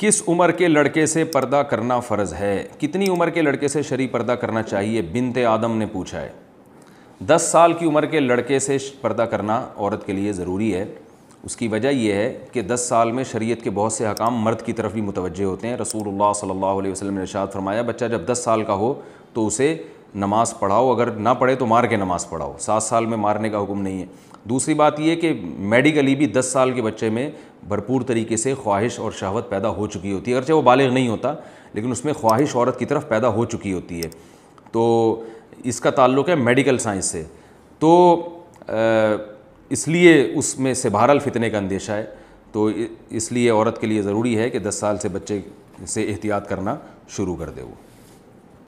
किस उम्र के लड़के से पर्दा करना फ़र्ज़ है कितनी उम्र के लड़के से शरी पर्दा करना चाहिए बिनते आदम ने पूछा है दस साल की उम्र के लड़के से पर्दा करना औरत के लिए ज़रूरी है उसकी वजह यह है कि दस साल में शरीयत के बहुत से हकाम मर्द की तरफ भी मुतवजह होते हैं रसूलुल्लाह सल्लल्लाहु अलैहि वसल्लम ने इरशाद फरमाया बच्चा जब दस साल का हो तो उसे नमाज़ पढ़ाओ अगर ना पढ़े तो मार के नमाज़ पढ़ाओ सात साल में मारने का हुक्म नहीं है दूसरी बात ये कि मेडिकली भी दस साल के बच्चे में भरपूर तरीके से ख्वाहिश और शहवत पैदा हो चुकी होती है अगरचे वो बालिग नहीं होता लेकिन उसमें ख्वाहिश औरत की तरफ पैदा हो चुकी होती है तो इसका ताल्लुक है मेडिकल साइंस से तो इसलिए उसमें से बहरहाल फितने का अंदेशा है तो इसलिए औरत के लिए ज़रूरी है कि दस साल से बच्चे से एहतियात करना शुरू कर दे वो